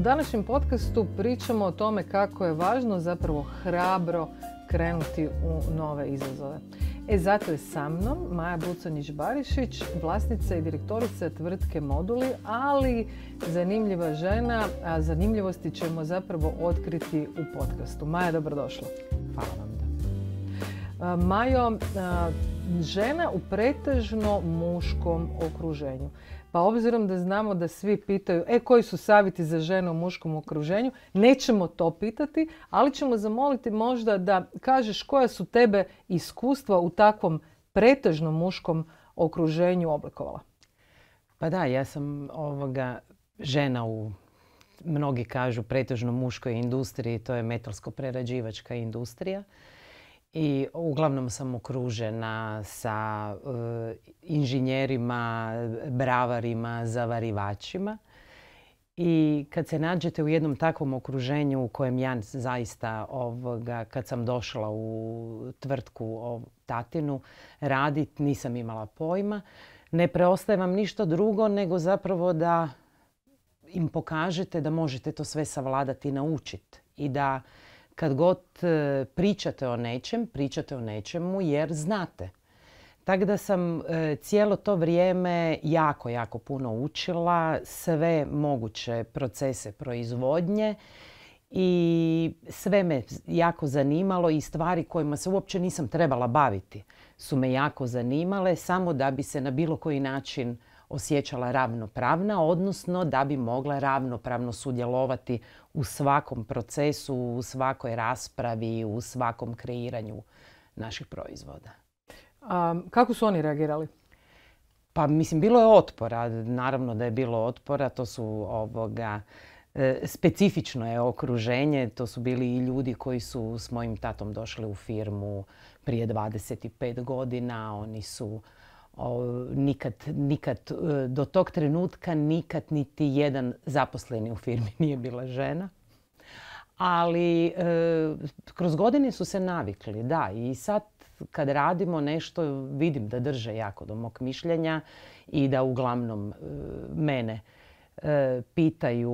U današnjem podcastu pričamo o tome kako je važno zapravo hrabro krenuti u nove izazove. E zato je sa mnom Maja Bucanić-Barišić, vlasnica i direktorica tvrtke Moduli, ali zanimljiva žena, a zanimljivosti ćemo zapravo otkriti u podcastu. Maja, dobrodošla. Hvala vam. Majo, žena u pretežno muškom okruženju. Pa obzirom da znamo da svi pitaju e, koji su savjeti za žene u muškom okruženju, nećemo to pitati, ali ćemo zamoliti možda da kažeš koja su tebe iskustva u takvom pretežno muškom okruženju oblikovala. Pa da, ja sam ovoga žena u mnogi kažu pretežno muškoj industriji, to je metalsko prerađivačka industrija i uglavnom sam okružena sa e, inženjerima, bravarima, zavarivačima. I kad se nađete u jednom takvom okruženju u kojem ja zaista kad sam došla u tvrtku o tatinu radit, nisam imala pojma. Ne preostaje vam ništa drugo nego zapravo da im pokažete da možete to sve savladati i naučiti. I da kad god e, pričate o nečem, pričate o nečemu jer znate. Tako da sam e, cijelo to vrijeme jako, jako puno učila sve moguće procese proizvodnje i sve me jako zanimalo i stvari kojima se uopće nisam trebala baviti su me jako zanimale samo da bi se na bilo koji način osjećala ravnopravna, odnosno da bi mogla ravnopravno sudjelovati u svakom procesu, u svakoj raspravi, u svakom kreiranju naših proizvoda. kako su oni reagirali? Pa mislim, bilo je otpora. Naravno da je bilo otpora. To su ovoga, e, specifično je okruženje. To su bili i ljudi koji su s mojim tatom došli u firmu prije 25 godina. Oni su nikad, e, do tog trenutka nikad niti jedan zaposleni u firmi nije bila žena. Ali e, kroz godine su se navikli, da. I sad kad radimo nešto vidim da drže jako do mog mišljenja i da uglavnom e, mene pitaju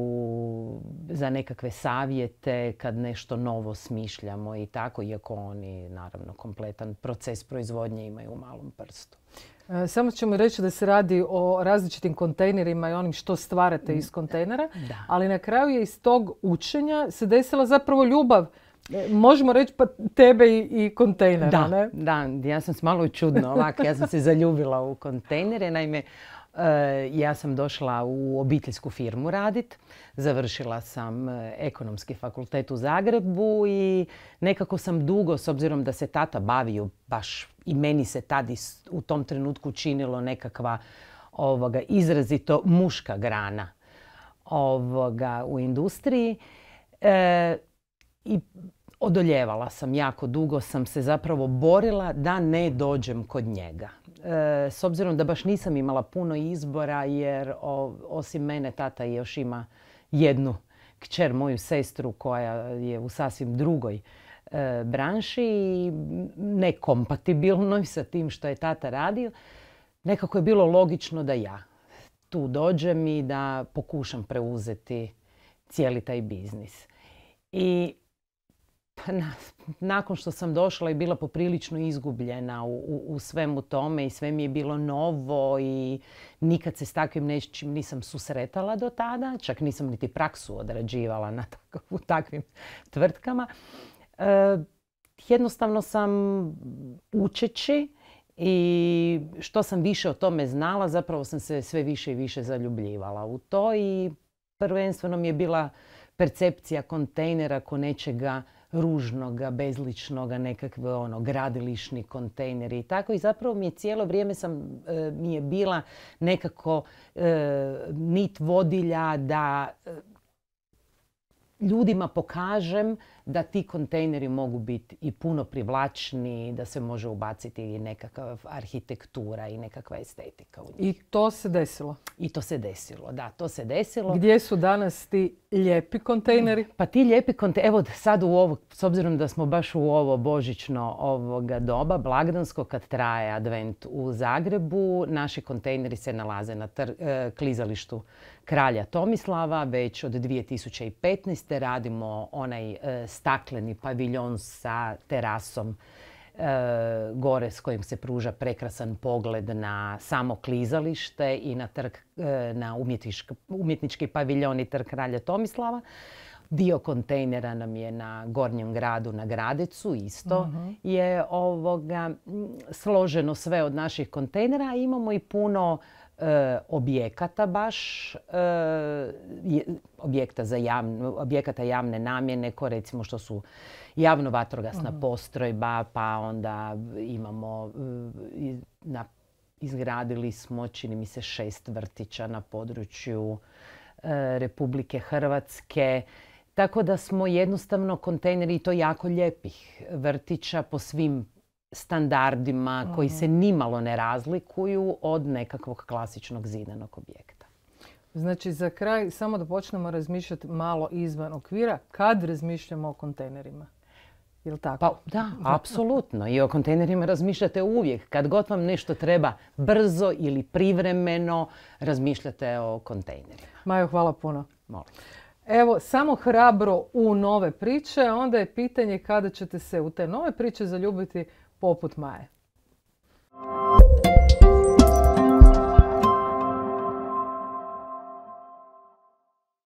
za nekakve savjete kad nešto novo smišljamo i tako, iako oni naravno kompletan proces proizvodnje imaju u malom prstu. E, samo ćemo reći da se radi o različitim kontejnerima i onim što stvarate iz kontejnera, ali na kraju je iz tog učenja se desila zapravo ljubav. E, možemo reći pa tebe i, kontejnera, da, ne? Da, ja sam malo čudno ovako, ja sam se zaljubila u kontejnere. Naime, Eh, ja sam došla u obiteljsku firmu radit. Završila sam eh, ekonomski fakultet u Zagrebu i nekako sam dugo, s obzirom da se tata bavio baš i meni se tad u tom trenutku činilo nekakva ovoga, izrazito muška grana ovoga, u industriji. E, I odoljevala sam jako dugo, sam se zapravo borila da ne dođem kod njega. E, s obzirom da baš nisam imala puno izbora jer osim mene tata još ima jednu kćer, moju sestru koja je u sasvim drugoj e, branši i nekompatibilnoj sa tim što je tata radio, nekako je bilo logično da ja tu dođem i da pokušam preuzeti cijeli taj biznis. I nakon što sam došla i bila poprilično izgubljena u, u, svemu tome i sve mi je bilo novo i nikad se s takvim nečim nisam susretala do tada. Čak nisam niti praksu odrađivala na u takvim tvrtkama. E, jednostavno sam učeći i što sam više o tome znala, zapravo sam se sve više i više zaljubljivala u to i prvenstveno mi je bila percepcija kontejnera ko nečega ružnoga, bezličnoga, nekakve ono, gradilišni kontejneri i tako. I zapravo mi je cijelo vrijeme sam, e, mi je bila nekako e, nit vodilja da e, ljudima pokažem da ti kontejneri mogu biti i puno privlačni, da se može ubaciti i nekakva arhitektura i nekakva estetika I to se desilo? I to se desilo, da, to se desilo. Gdje su danas ti lijepi kontejneri? Pa ti lijepi kontejneri, evo sad u ovo, s obzirom da smo baš u ovo božično ovoga doba, blagdansko kad traje advent u Zagrebu, naši kontejneri se nalaze na e, klizalištu Kralja Tomislava, već od 2015. radimo onaj e, stakleni paviljon sa terasom e, gore s kojim se pruža prekrasan pogled na samo klizalište i na, e, na umjetnički paviljon i trg kralja Tomislava. Dio kontejnera nam je na Gornjem gradu, na Gradecu, isto mhm. je složeno sve od naših kontejnera. Imamo i puno E, objekata baš, e, javne, objekata javne namjene, ko recimo što su javno vatrogasna mhm. postrojba, pa onda imamo, e, izgradili smo, čini mi se, šest vrtića na području Republike Hrvatske. Tako da smo jednostavno kontejneri, i to jako lijepih vrtića po svim standardima koji se mm. nimalo ne razlikuju od nekakvog klasičnog zidanog objekta. Znači za kraj samo da počnemo razmišljati malo izvan okvira kad razmišljamo o kontejnerima. Jel tako? Pa, da, apsolutno. I o kontejnerima razmišljate uvijek. Kad god vam nešto treba brzo ili privremeno, razmišljate o kontejnerima. Majo, hvala puno. Molim. Evo, samo hrabro u nove priče, onda je pitanje kada ćete se u te nove priče zaljubiti poput Maje.